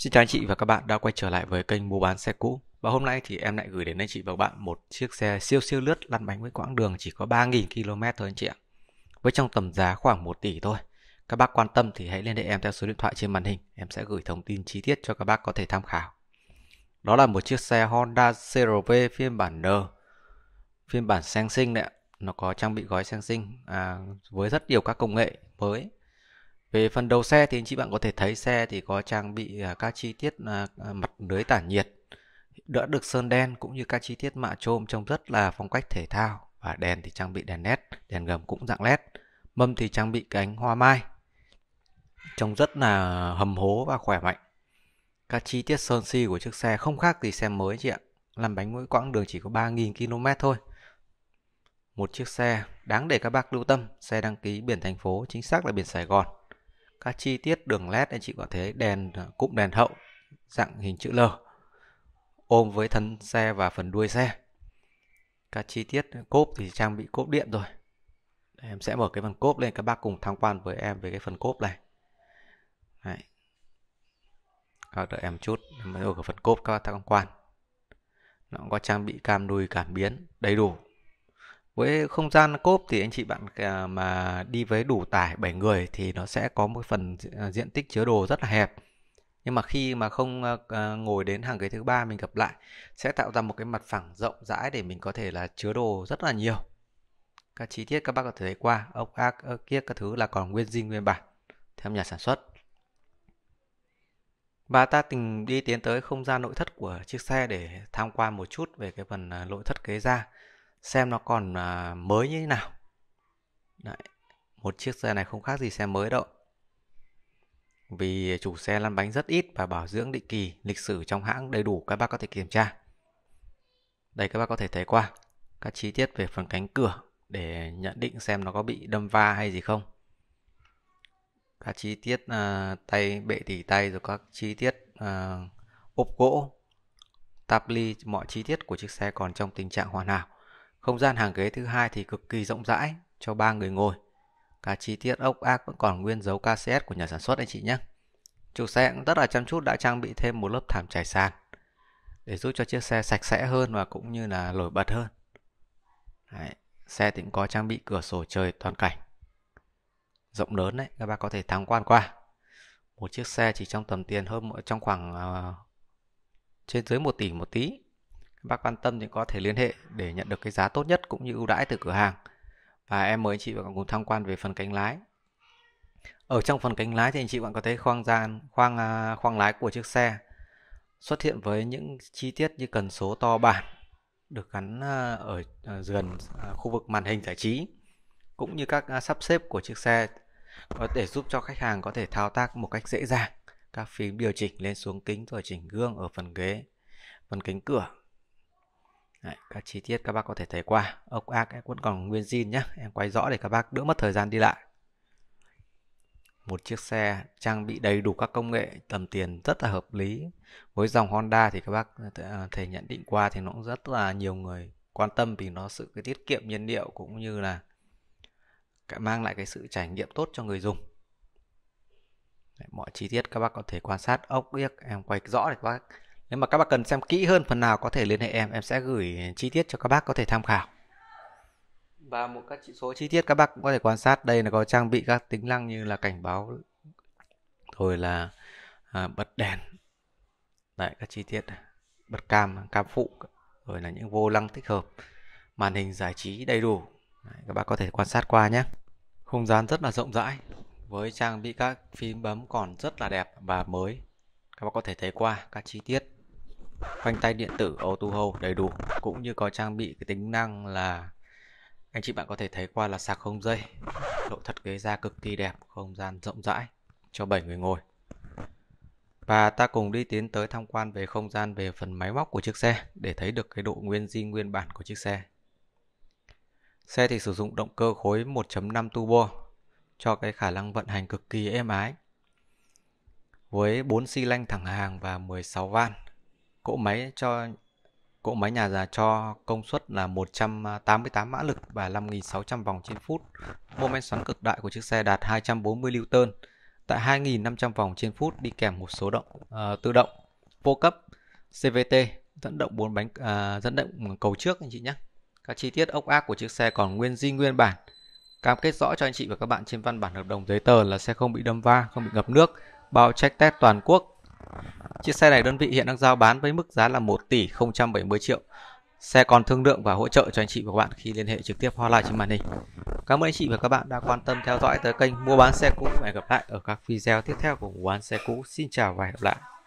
Xin chào anh chị và các bạn đã quay trở lại với kênh mua bán xe cũ Và hôm nay thì em lại gửi đến anh chị và các bạn một chiếc xe siêu siêu lướt lăn bánh với quãng đường chỉ có 3.000 km thôi anh chị ạ Với trong tầm giá khoảng 1 tỷ thôi Các bác quan tâm thì hãy liên hệ em theo số điện thoại trên màn hình Em sẽ gửi thông tin chi tiết cho các bác có thể tham khảo Đó là một chiếc xe Honda CRV phiên bản N Phiên bản sang sinh đấy ạ Nó có trang bị gói sang sinh à, với rất nhiều các công nghệ mới về phần đầu xe thì anh chị bạn có thể thấy xe thì có trang bị à, các chi tiết à, à, mặt lưới tản nhiệt đã được sơn đen cũng như các chi tiết mạ trôm trông rất là phong cách thể thao và đèn thì trang bị đèn led, đèn gầm cũng dạng led. Mâm thì trang bị cánh hoa mai. Trông rất là hầm hố và khỏe mạnh. Các chi tiết sơn si của chiếc xe không khác gì xe mới chị ạ. Làm bánh mỗi quãng đường chỉ có 3.000 km thôi. Một chiếc xe đáng để các bác lưu tâm, xe đăng ký biển thành phố, chính xác là biển Sài Gòn các chi tiết đường led anh chị có thể đèn à, cụm đèn hậu dạng hình chữ L ôm với thân xe và phần đuôi xe các chi tiết cốp thì trang bị cốp điện rồi em sẽ mở cái phần cốp lên các bác cùng tham quan với em về cái phần cốp này Đấy. Các đợi em chút mới ở phần cốp các bác tham quan nó cũng có trang bị cam đuôi cảm biến đầy đủ với không gian cốp thì anh chị bạn à, mà đi với đủ tải 7 người thì nó sẽ có một phần à, diện tích chứa đồ rất là hẹp nhưng mà khi mà không à, ngồi đến hàng ghế thứ ba mình gặp lại sẽ tạo ra một cái mặt phẳng rộng rãi để mình có thể là chứa đồ rất là nhiều các chi tiết các bác có thể thấy qua ốc ác ốc kiếc các thứ là còn nguyên dinh nguyên bản theo nhà sản xuất và ta tình đi tiến tới không gian nội thất của chiếc xe để tham quan một chút về cái phần nội thất kế ra xem nó còn à, mới như thế nào Đấy, một chiếc xe này không khác gì xe mới đâu vì chủ xe lăn bánh rất ít và bảo dưỡng định kỳ lịch sử trong hãng đầy đủ các bác có thể kiểm tra đây các bác có thể thấy qua các chi tiết về phần cánh cửa để nhận định xem nó có bị đâm va hay gì không các chi tiết uh, tay bệ tỉ tay rồi các chi tiết uh, ốp gỗ táp ly mọi chi tiết của chiếc xe còn trong tình trạng hoàn hảo không gian hàng ghế thứ hai thì cực kỳ rộng rãi cho ba người ngồi. Cả chi tiết ốc ác vẫn còn nguyên dấu KCS của nhà sản xuất anh chị nhé. Chủ xe cũng rất là chăm chút đã trang bị thêm một lớp thảm trải sàn để giúp cho chiếc xe sạch sẽ hơn và cũng như là nổi bật hơn. Đấy, xe thì cũng có trang bị cửa sổ trời toàn cảnh. Rộng lớn đấy, các bác có thể tham quan qua. Một chiếc xe chỉ trong tầm tiền hơn trong khoảng uh, trên dưới 1 tỷ một tí bác quan tâm thì có thể liên hệ để nhận được cái giá tốt nhất cũng như ưu đãi từ cửa hàng và em mời anh chị và bạn cùng tham quan về phần cánh lái ở trong phần cánh lái thì anh chị bạn có thấy khoang gian khoang à, khoang lái của chiếc xe xuất hiện với những chi tiết như cần số to bản được gắn à, ở gần à, khu vực màn hình giải trí cũng như các sắp xếp của chiếc xe để giúp cho khách hàng có thể thao tác một cách dễ dàng các phím điều chỉnh lên xuống kính rồi chỉnh gương ở phần ghế phần kính cửa Đấy, các chi tiết các bác có thể thấy qua ốc ác vẫn còn nguyên zin nhé em quay rõ để các bác đỡ mất thời gian đi lại một chiếc xe trang bị đầy đủ các công nghệ tầm tiền rất là hợp lý với dòng Honda thì các bác ờ, thể nhận định qua thì nó cũng rất là nhiều người quan tâm vì nó sự cái tiết kiệm nhiên liệu cũng như là cái mang lại cái sự trải nghiệm tốt cho người dùng Đấy, mọi chi tiết các bác có thể quan sát ốc yếc em quay rõ để các bác nếu mà các bác cần xem kỹ hơn phần nào có thể liên hệ em, em sẽ gửi chi tiết cho các bác có thể tham khảo. Và một các chỉ số chi tiết các bác cũng có thể quan sát đây là có trang bị các tính năng như là cảnh báo rồi là à, bật đèn. Đấy các chi tiết bật cam, cam phụ rồi là những vô lăng thích hợp, màn hình giải trí đầy đủ. Đấy, các bác có thể quan sát qua nhé. Không gian rất là rộng rãi với trang bị các phím bấm còn rất là đẹp và mới. Các bác có thể thấy qua các chi tiết khoanh tay điện tử Otuho đầy đủ cũng như có trang bị cái tính năng là anh chị bạn có thể thấy qua là sạc không dây độ thật ghế da cực kỳ đẹp không gian rộng rãi cho 7 người ngồi và ta cùng đi tiến tới tham quan về không gian về phần máy móc của chiếc xe để thấy được cái độ nguyên di nguyên bản của chiếc xe xe thì sử dụng động cơ khối 1.5 turbo cho cái khả năng vận hành cực kỳ êm ái với 4 xi lanh thẳng hàng và 16 van cỗ máy cho cỗ máy nhà già cho công suất là 188 mã lực và 5.600 vòng trên phút. Mô men xoắn cực đại của chiếc xe đạt 240 Newton tại 2.500 vòng trên phút đi kèm một số động uh, tự động vô cấp CVT dẫn động bốn bánh uh, dẫn động cầu trước anh chị nhé. Các chi tiết ốc ác của chiếc xe còn nguyên di nguyên bản. Cam kết rõ cho anh chị và các bạn trên văn bản hợp đồng giấy tờ là xe không bị đâm va, không bị ngập nước, bao check test toàn quốc Chiếc xe này đơn vị hiện đang giao bán với mức giá là 1 tỷ 070 triệu. Xe còn thương lượng và hỗ trợ cho anh chị và các bạn khi liên hệ trực tiếp hotline trên màn hình. Cảm ơn anh chị và các bạn đã quan tâm theo dõi tới kênh Mua bán xe cũ và hẹn gặp lại ở các video tiếp theo của Mua bán xe cũ. Xin chào và hẹn gặp lại.